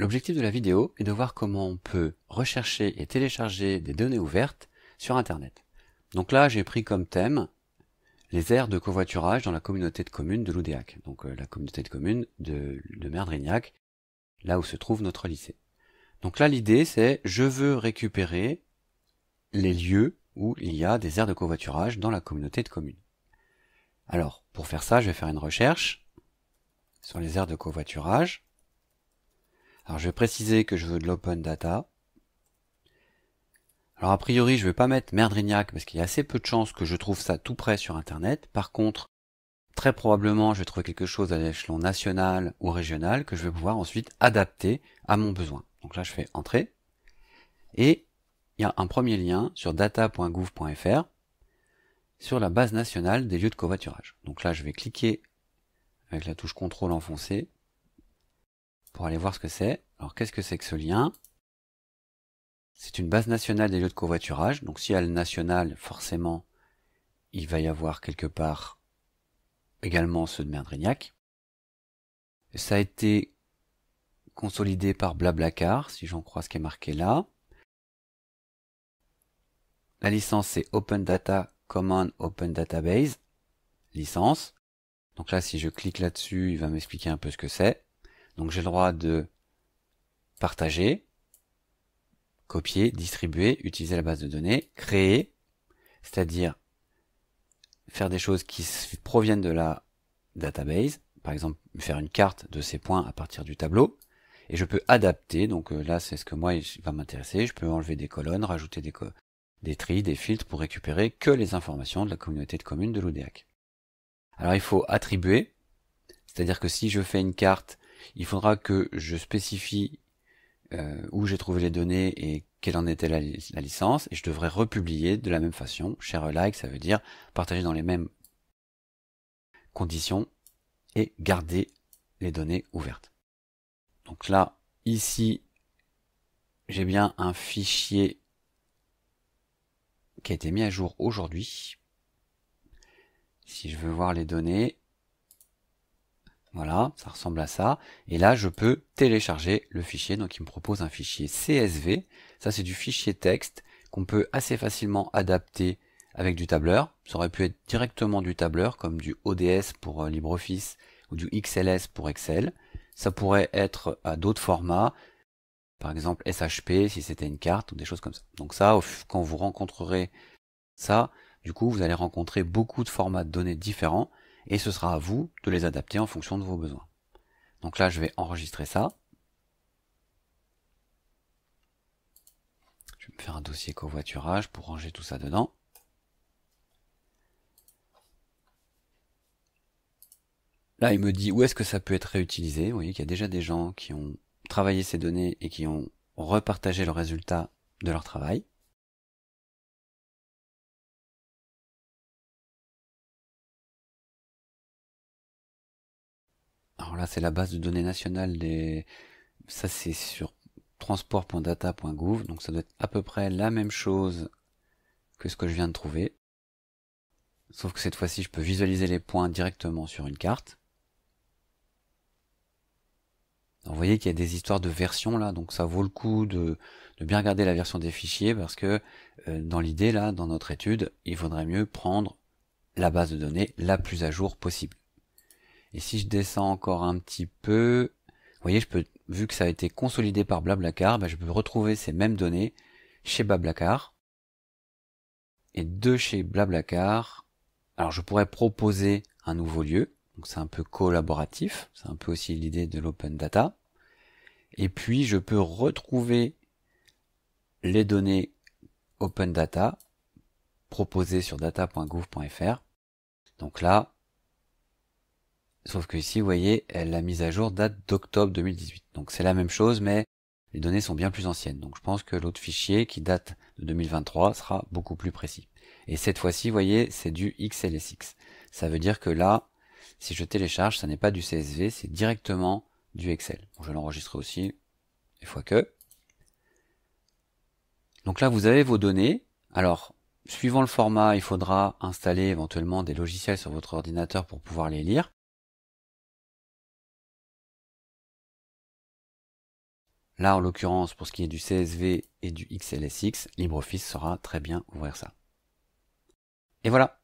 L'objectif de la vidéo est de voir comment on peut rechercher et télécharger des données ouvertes sur Internet. Donc là, j'ai pris comme thème les aires de covoiturage dans la communauté de communes de l'Oudéac, donc euh, la communauté de communes de, de Merdrignac, là où se trouve notre lycée. Donc là, l'idée, c'est je veux récupérer les lieux où il y a des aires de covoiturage dans la communauté de communes. Alors, pour faire ça, je vais faire une recherche sur les aires de covoiturage. Alors je vais préciser que je veux de l'open data. Alors a priori je ne vais pas mettre Merdrignac parce qu'il y a assez peu de chances que je trouve ça tout près sur internet. Par contre, très probablement je vais trouver quelque chose à l'échelon national ou régional que je vais pouvoir ensuite adapter à mon besoin. Donc là je fais entrer. Et il y a un premier lien sur data.gouv.fr sur la base nationale des lieux de covoiturage. Donc là je vais cliquer avec la touche contrôle enfoncée pour aller voir ce que c'est. Alors qu'est-ce que c'est que ce lien C'est une base nationale des lieux de covoiturage. Donc si elle est le forcément, il va y avoir quelque part également ceux de Merdrignac. Ça a été consolidé par Blablacar, si j'en crois ce qui est marqué là. La licence c'est Open Data Common Open Database, licence. Donc là, si je clique là-dessus, il va m'expliquer un peu ce que c'est. Donc j'ai le droit de partager, copier, distribuer, utiliser la base de données, créer, c'est-à-dire faire des choses qui proviennent de la database, par exemple faire une carte de ces points à partir du tableau, et je peux adapter, donc euh, là c'est ce que moi il va m'intéresser, je peux enlever des colonnes, rajouter des, des tris, des filtres pour récupérer que les informations de la communauté de communes de l'ODEAC. Alors il faut attribuer, c'est-à-dire que si je fais une carte il faudra que je spécifie euh, où j'ai trouvé les données et quelle en était la, licence, et je devrais republier de la même façon. Share like, ça veut dire partager dans les mêmes conditions et garder les données ouvertes. Donc là, ici, j'ai bien un fichier qui a été mis à jour aujourd'hui. Si je veux voir les données, voilà, ça ressemble à ça. Et là, je peux télécharger le fichier. Donc, il me propose un fichier CSV. Ça, c'est du fichier texte qu'on peut assez facilement adapter avec du tableur. Ça aurait pu être directement du tableur, comme du ODS pour euh, LibreOffice ou du XLS pour Excel. Ça pourrait être à euh, d'autres formats, par exemple SHP si c'était une carte ou des choses comme ça. Donc ça, quand vous rencontrerez ça, du coup, vous allez rencontrer beaucoup de formats de données différents et ce sera à vous de les adapter en fonction de vos besoins. Donc là, je vais enregistrer ça. Je vais me faire un dossier covoiturage pour ranger tout ça dedans. Là, il me dit où est-ce que ça peut être réutilisé. Vous voyez qu'il y a déjà des gens qui ont travaillé ces données et qui ont repartagé le résultat de leur travail. alors là c'est la base de données nationale des ça c'est sur transport.data.gouv donc ça doit être à peu près la même chose que ce que je viens de trouver sauf que cette fois-ci je peux visualiser les points directement sur une carte vous voyez qu'il y a des histoires de versions là, donc ça vaut le coup de, bien regarder la version des fichiers parce que euh, dans l'idée là, dans notre étude, il vaudrait mieux prendre la base de données la plus à jour possible. Et si je descends encore un petit peu, vous voyez, je peux, vu que ça a été consolidé par Blablacar, bah, je peux retrouver ces mêmes données chez Blablacar et de chez Blablacar. Alors je pourrais proposer un nouveau lieu, donc c'est un peu collaboratif, c'est un peu aussi l'idée de l'open data. Et puis je peux retrouver les données open data proposées sur data.gouv.fr. Donc là, Sauf que ici, vous voyez, la mise à jour date d'octobre 2018. Donc c'est la même chose, mais les données sont bien plus anciennes. Donc je pense que l'autre fichier qui date de 2023 sera beaucoup plus précis. Et cette fois-ci, vous voyez, c'est du XLSX. Ça veut dire que là, si je télécharge, ça n'est pas du CSV, c'est directement du Excel. Je je l'enregistrer aussi, une fois que. Donc là, vous avez vos données. Alors, suivant le format, il faudra installer éventuellement des logiciels sur votre ordinateur pour pouvoir les lire. Là, en l'occurrence, pour ce qui est du CSV et du XLSX, LibreOffice saura très bien ouvrir ça. Et voilà,